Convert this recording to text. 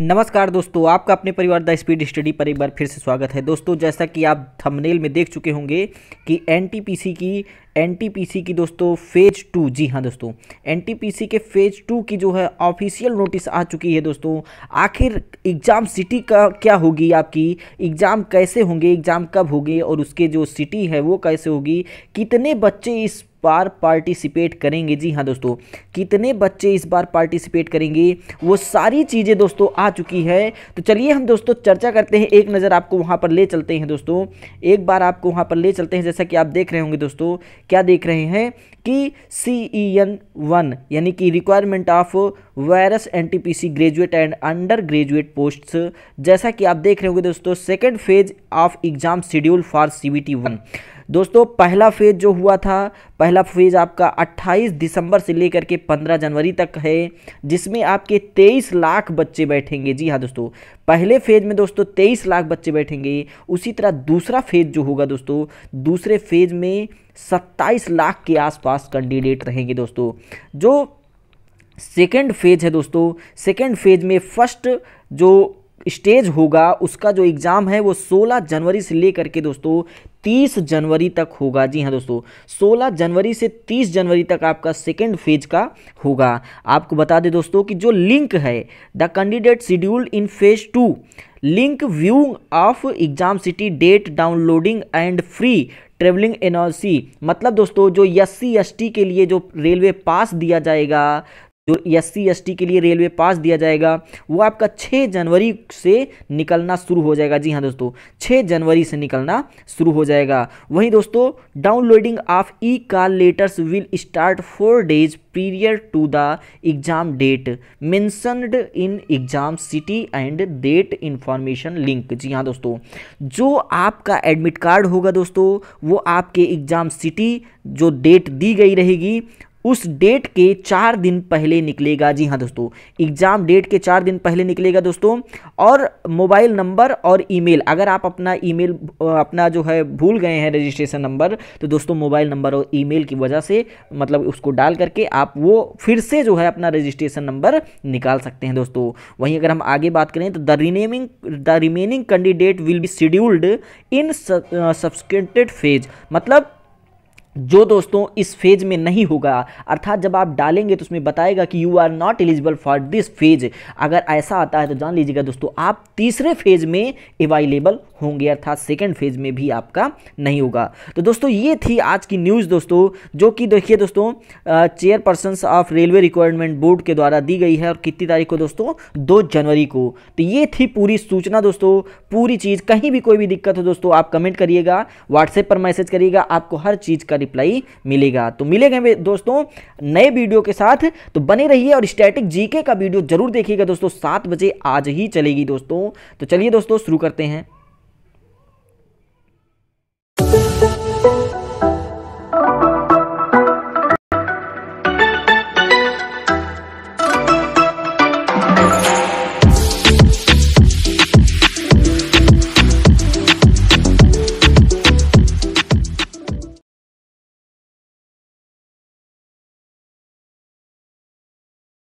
नमस्कार दोस्तों आपका अपने परिवार द स्पीड स्टडी पर एक बार फिर से स्वागत है दोस्तों जैसा कि आप थंबनेल में देख चुके होंगे कि एनटीपीसी की एनटीपीसी की दोस्तों फेज टू जी हाँ दोस्तों एनटीपीसी के फेज टू की जो है ऑफिशियल नोटिस आ चुकी है दोस्तों आखिर एग्ज़ाम सिटी का क्या होगी आपकी एग्ज़ाम कैसे होंगे एग्ज़ाम कब होंगे और उसके जो सिटी है वो कैसे होगी कितने बच्चे इस बार पार्टिसिपेट करेंगे जी हाँ दोस्तों कितने बच्चे इस बार पार्टिसिपेट करेंगे वो सारी चीज़ें दोस्तों आ चुकी है तो चलिए हम दोस्तों चर्चा करते हैं एक नज़र आपको वहाँ पर ले चलते हैं दोस्तों एक बार आपको वहाँ पर ले चलते हैं जैसा कि आप देख रहे होंगे दोस्तों क्या देख रहे हैं कि सी ई एन वन यानी कि requirement of various N T P C graduate and undergraduate posts जैसा कि आप देख रहे होंगे दोस्तों second phase of exam schedule for C B T one दोस्तों पहला फेज जो हुआ था पहला फेज आपका 28 दिसंबर से लेकर के 15 जनवरी तक है जिसमें आपके 23 लाख बच्चे बैठेंगे जी हाँ दोस्तों पहले फेज में दोस्तों 23 लाख बच्चे बैठेंगे उसी तरह दूसरा फेज जो होगा दोस्तों दूसरे फेज में 27 लाख के आसपास कैंडिडेट रहेंगे दोस्तों जो सेकेंड फेज है दोस्तों सेकेंड फेज में फर्स्ट जो स्टेज होगा उसका जो एग्ज़ाम है वो 16 जनवरी से लेकर के दोस्तों 30 जनवरी तक होगा जी हाँ दोस्तों 16 जनवरी से 30 जनवरी तक आपका सेकेंड फेज का होगा आपको बता दें दोस्तों कि जो लिंक है the candidate scheduled in phase two link view of exam city date downloading and free travelling NOC मतलब दोस्तों जो एस सी के लिए जो रेलवे पास दिया जाएगा जो एस सी के लिए रेलवे पास दिया जाएगा वो आपका 6 जनवरी से निकलना शुरू हो जाएगा जी हाँ दोस्तों 6 जनवरी से निकलना शुरू हो जाएगा वहीं दोस्तों downloading of e call letters will start four days prior to the exam date mentioned in exam city and date information link जी हाँ दोस्तों जो आपका एडमिट कार्ड होगा दोस्तों वो आपके एग्जाम सिटी जो डेट दी गई रहेगी उस डेट के चार दिन पहले निकलेगा जी हाँ दोस्तों एग्ज़ाम डेट के चार दिन पहले निकलेगा दोस्तों और मोबाइल नंबर और ईमेल अगर आप अपना ईमेल अपना जो है भूल गए हैं रजिस्ट्रेशन नंबर तो दोस्तों मोबाइल नंबर और ईमेल की वजह से मतलब उसको डाल करके आप वो फिर से जो है अपना रजिस्ट्रेशन नंबर निकाल सकते हैं दोस्तों वहीं अगर हम आगे बात करें तो the renaming the remaining candidate will be scheduled in subscripted phase मतलब जो दोस्तों इस फेज में नहीं होगा अर्थात जब आप डालेंगे तो उसमें बताएगा कि you are not eligible for this phase अगर ऐसा आता है तो जान लीजिएगा दोस्तों आप तीसरे फेज में अवाइलेबल होंगे अर्थात सेकेंड फेज में भी आपका नहीं होगा तो दोस्तों ये थी आज की न्यूज़ दोस्तों जो कि देखिए दोस्तों chairperson of railway requirement board के द्वारा दी गई है और कितनी तारीख को दोस्तों दो जनवरी को तो ये थी पूरी सूचना दोस्तों पूरी चीज़ कहीं भी कोई भी दिक्कत हो दोस्तों आप कमेंट करिएगा व्हाट्सएप पर मैसेज करिएगा आपको हर चीज़ का रिप्लाई मिलेगा तो मिलेगा दोस्तों नए वीडियो के साथ तो बने रहिए और स्टैटिक जीके का वीडियो जरूर देखिएगा दोस्तों सात बजे आज ही चलेगी दोस्तों तो चलिए दोस्तों शुरू करते हैं